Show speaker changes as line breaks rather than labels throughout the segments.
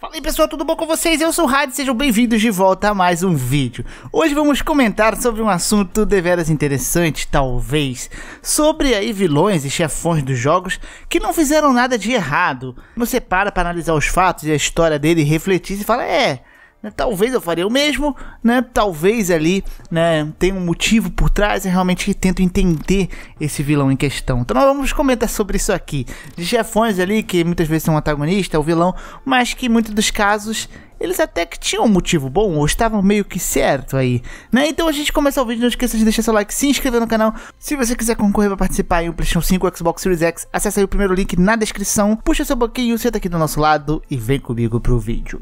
Fala aí pessoal, tudo bom com vocês? Eu sou o Rádio, sejam bem-vindos de volta a mais um vídeo. Hoje vamos comentar sobre um assunto deveras interessante, talvez, sobre aí vilões e chefões dos jogos que não fizeram nada de errado. Você para para analisar os fatos e a história dele, refletir e fala, é, né? Talvez eu faria o mesmo, né? Talvez ali, né, Tem um motivo por trás e realmente tento entender esse vilão em questão. Então nós vamos comentar sobre isso aqui. De chefões ali que muitas vezes são antagonista, é o vilão, mas que em muitos dos casos eles até que tinham um motivo bom, ou estavam meio que certo aí, né? Então a gente começa o vídeo, não esqueça de deixar seu like, se inscrever no canal. Se você quiser concorrer para participar em um PlayStation 5 Xbox Series X, acessa aí o primeiro link na descrição, puxa seu banquinho, senta aqui do nosso lado e vem comigo pro vídeo.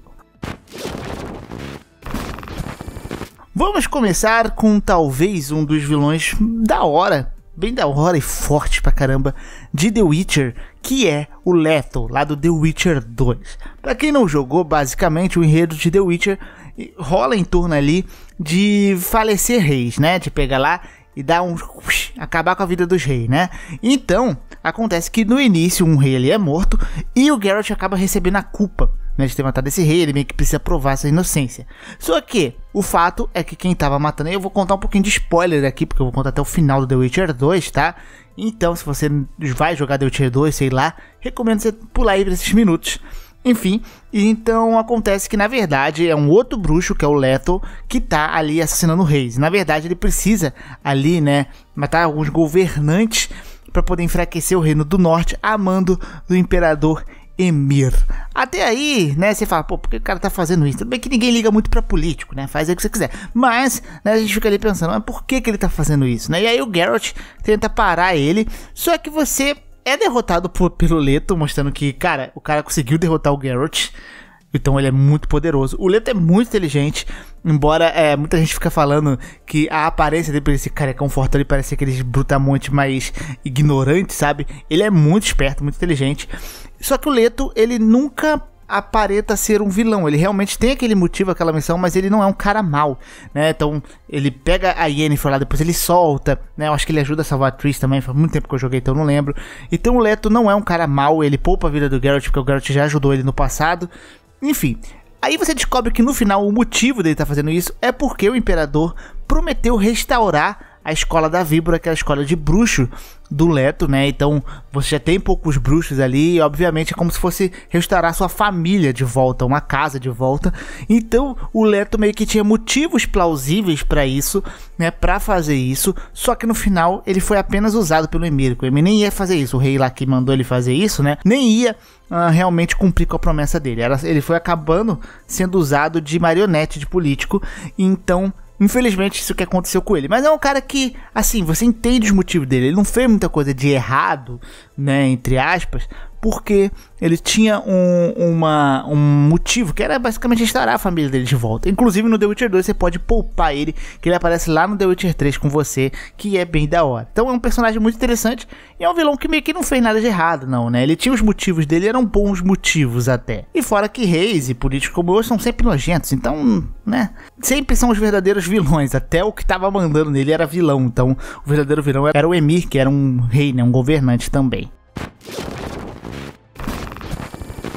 Vamos começar com talvez um dos vilões da hora, bem da hora e forte pra caramba, de The Witcher, que é o Leto, lá do The Witcher 2. Pra quem não jogou, basicamente o enredo de The Witcher rola em torno ali de falecer reis, né? De pegar lá e dar um. acabar com a vida dos reis, né? Então, acontece que no início um rei ali é morto e o Geralt acaba recebendo a culpa né, de ter matado esse rei, ele meio que precisa provar sua inocência. Só que o fato é que quem tava matando, eu vou contar um pouquinho de spoiler aqui, porque eu vou contar até o final do The Witcher 2, tá? Então, se você vai jogar The Witcher 2, sei lá, recomendo você pular aí pra esses minutos. Enfim, então acontece que na verdade é um outro bruxo, que é o Leto, que tá ali assassinando reis. Na verdade, ele precisa ali, né, matar alguns governantes para poder enfraquecer o reino do norte, amando do imperador Emir. Até aí, né, você fala, pô, por que o cara tá fazendo isso? Tudo bem que ninguém liga muito para político, né? Faz o que você quiser. Mas, né, a gente fica ali pensando, mas por que que ele tá fazendo isso, né? E aí o Garrett tenta parar ele, só que você é derrotado por, pelo Leto, mostrando que, cara, o cara conseguiu derrotar o Garrett. Então ele é muito poderoso. O Leto é muito inteligente, embora é, muita gente fica falando que a aparência dele, esse carecão forte, ele parece aqueles brutamontes mais ignorantes, sabe? Ele é muito esperto, muito inteligente. Só que o Leto, ele nunca aparenta ser um vilão. Ele realmente tem aquele motivo, aquela missão, mas ele não é um cara mal, né? Então, ele pega a Yennefer lá, depois ele solta, né? Eu acho que ele ajuda a salvar a Triss também, faz muito tempo que eu joguei, então eu não lembro. Então, o Leto não é um cara mal, ele poupa a vida do Geralt, porque o Geralt já ajudou ele no passado, enfim, aí você descobre que no final o motivo dele estar tá fazendo isso é porque o imperador prometeu restaurar a escola da víbora, aquela é escola de bruxo do Leto, né? Então você já tem poucos bruxos ali, e obviamente é como se fosse restaurar sua família de volta, uma casa de volta. Então o Leto meio que tinha motivos plausíveis para isso, né? Para fazer isso, só que no final ele foi apenas usado pelo Emírico. Ele nem ia fazer isso, o rei lá que mandou ele fazer isso, né? Nem ia uh, realmente cumprir com a promessa dele. Era, ele foi acabando sendo usado de marionete de político, então Infelizmente, isso que aconteceu com ele. Mas é um cara que, assim, você entende os motivos dele. Ele não fez muita coisa de errado, né? Entre aspas porque ele tinha um, uma, um motivo que era basicamente instalar a família dele de volta. Inclusive no The Witcher 2 você pode poupar ele, que ele aparece lá no The Witcher 3 com você, que é bem da hora. Então é um personagem muito interessante e é um vilão que meio que não fez nada de errado, não, né? Ele tinha os motivos dele, eram bons motivos até. E fora que reis e políticos como eu são sempre nojentos, então, né? Sempre são os verdadeiros vilões. Até o que tava mandando nele era vilão, então o verdadeiro vilão era o Emir, que era um rei, né? Um governante também.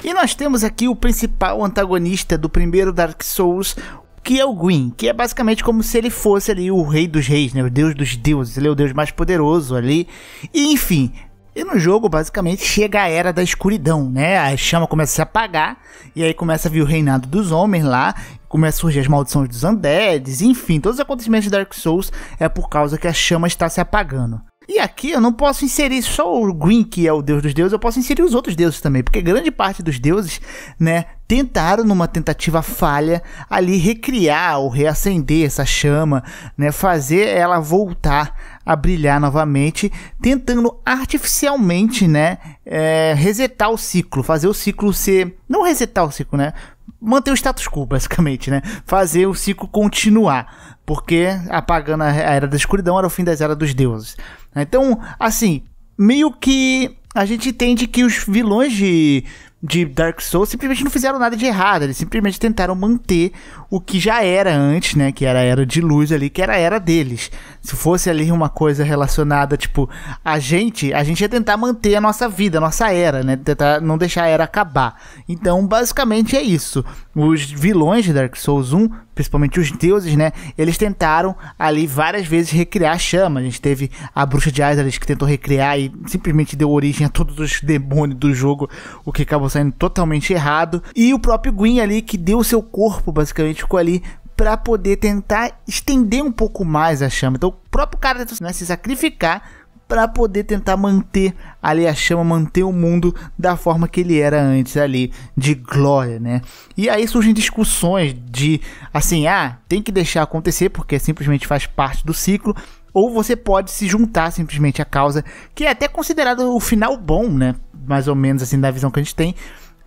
E nós temos aqui o principal antagonista do primeiro Dark Souls, que é o Gwyn, que é basicamente como se ele fosse ali o rei dos reis, né? O deus dos deuses, ele é o deus mais poderoso ali. E enfim, e no jogo, basicamente, chega a era da escuridão, né? A chama começa a se apagar, e aí começa a vir o reinado dos homens lá, começa a surgir as maldições dos undeads, enfim, todos os acontecimentos de Dark Souls é por causa que a chama está se apagando. E aqui eu não posso inserir só o Green, que é o deus dos deuses, eu posso inserir os outros deuses também, porque grande parte dos deuses, né, tentaram numa tentativa falha ali recriar ou reacender essa chama, né, fazer ela voltar a brilhar novamente, tentando artificialmente, né, é, resetar o ciclo, fazer o ciclo ser, não resetar o ciclo, né, manter o status quo, basicamente, né? Fazer o ciclo continuar. Porque apagando a era da escuridão era o fim das eras dos deuses. Né? Então, assim, meio que a gente entende que os vilões de de Dark Souls simplesmente não fizeram nada de errado. Eles simplesmente tentaram manter o que já era antes, né? Que era a era de luz ali, que era a era deles. Se fosse ali uma coisa relacionada, tipo, a gente, a gente ia tentar manter a nossa vida, a nossa era, né? Tentar não deixar a era acabar. Então, basicamente é isso. Os vilões de Dark Souls 1, principalmente os deuses, né? Eles tentaram ali várias vezes recriar a chama. A gente teve a bruxa de Azares que tentou recriar e simplesmente deu origem a todos os demônios do jogo, o que acabou acabou saindo totalmente errado. E o próprio Gwyn ali, que deu o seu corpo, basicamente, ficou ali para poder tentar estender um pouco mais a chama. Então o próprio cara tentou né, se sacrificar para poder tentar manter ali a chama, manter o mundo da forma que ele era antes ali, de glória, né? E aí surgem discussões de assim, ah, tem que deixar acontecer porque simplesmente faz parte do ciclo, ou você pode se juntar simplesmente à causa, que é até considerado o final bom, né? mais ou menos assim da visão que a gente tem,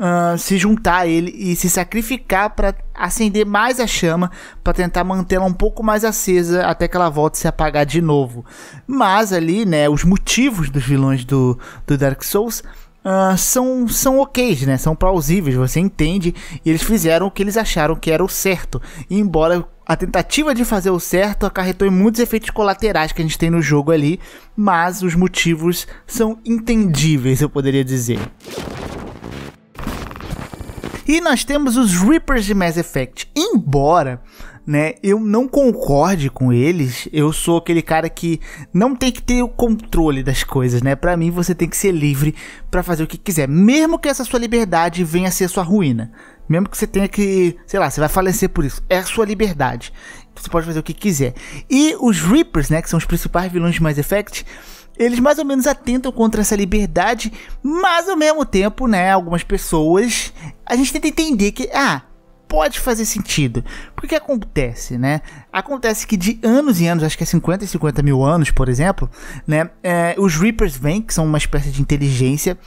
uh, se juntar a ele e se sacrificar para acender mais a chama, para tentar mantê-la um pouco mais acesa até que ela volte a se apagar de novo. Mas ali, né, os motivos dos vilões do, do Dark Souls Uh, são, são ok, né? São plausíveis, você entende. E eles fizeram o que eles acharam que era o certo. embora a tentativa de fazer o certo acarretou em muitos efeitos colaterais que a gente tem no jogo ali, mas os motivos são entendíveis, eu poderia dizer. E nós temos os Reapers de Mass Effect. Embora né, eu não concorde com eles. Eu sou aquele cara que não tem que ter o controle das coisas, né? Para mim você tem que ser livre para fazer o que quiser, mesmo que essa sua liberdade venha a ser sua ruína, mesmo que você tenha que, sei lá, você vai falecer por isso. É a sua liberdade. Você pode fazer o que quiser. E os Reapers, né, que são os principais vilões de Mass Effect, eles mais ou menos atentam contra essa liberdade, mas ao mesmo tempo, né, algumas pessoas, a gente tenta entender que, ah, pode fazer sentido. Porque acontece, né? Acontece que de anos em anos, acho que é 50 e 50 mil anos, por exemplo, né? É, os Reapers vêm, que são uma espécie de inteligência,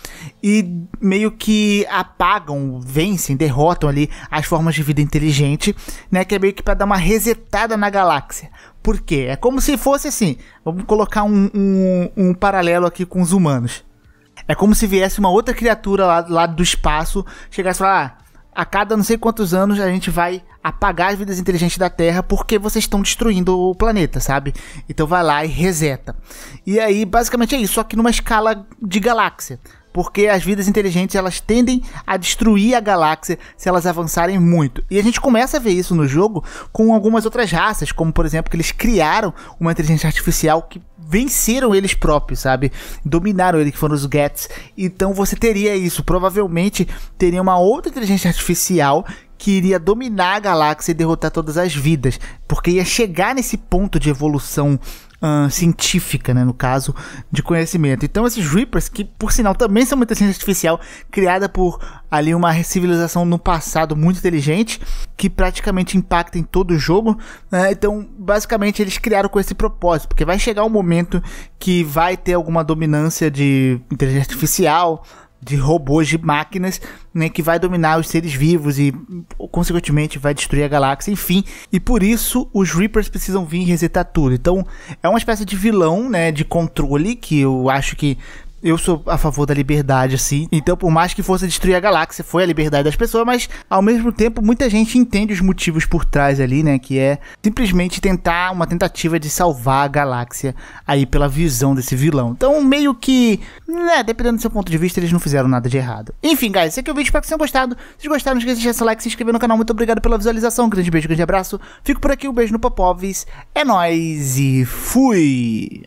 e meio que apagam, vencem, derrotam ali as formas de vida inteligente, né? Que é meio que para dar uma resetada na galáxia. Por quê? É como se fosse assim. Vamos colocar um, um, um paralelo aqui com os humanos. É como se viesse uma outra criatura lá, lá do espaço, chegasse e ah, a cada não sei quantos anos a gente vai apagar as vidas inteligentes da Terra porque vocês estão destruindo o planeta, sabe? Então vai lá e reseta. E aí, basicamente é isso, só que numa escala de galáxia porque as vidas inteligentes elas tendem a destruir a galáxia se elas avançarem muito. E a gente começa a ver isso no jogo com algumas outras raças, como por exemplo que eles criaram uma inteligência artificial que venceram eles próprios, sabe? Dominaram ele que foram os Gets. Então você teria isso, provavelmente teria uma outra inteligência artificial que iria dominar a galáxia e derrotar todas as vidas, porque ia chegar nesse ponto de evolução ah, científica, né, no caso, de conhecimento. Então esses Reapers, que por sinal também são uma inteligência artificial criada por ali uma civilização no passado muito inteligente, que praticamente impacta em todo o jogo. Né? Então, basicamente, eles criaram com esse propósito, porque vai chegar um momento que vai ter alguma dominância de inteligência artificial, de robôs, de máquinas, né, que vai dominar os seres vivos e, consequentemente, vai destruir a galáxia, enfim. E por isso, os Reapers precisam vir resetar tudo. Então, é uma espécie de vilão, né, de controle, que eu acho que eu sou a favor da liberdade, assim. Então, por mais que fosse destruir a galáxia, foi a liberdade das pessoas, mas ao mesmo tempo, muita gente entende os motivos por trás ali, né? Que é simplesmente tentar uma tentativa de salvar a galáxia aí pela visão desse vilão. Então, meio que, né, dependendo do seu ponto de vista, eles não fizeram nada de errado. Enfim, guys, esse aqui é o vídeo, espero que vocês tenham gostado. Se gostaram, não esqueça de deixar seu like, se inscrever no canal. Muito obrigado pela visualização. Um grande beijo, um grande abraço. Fico por aqui, um beijo no Popovs. É nóis e fui!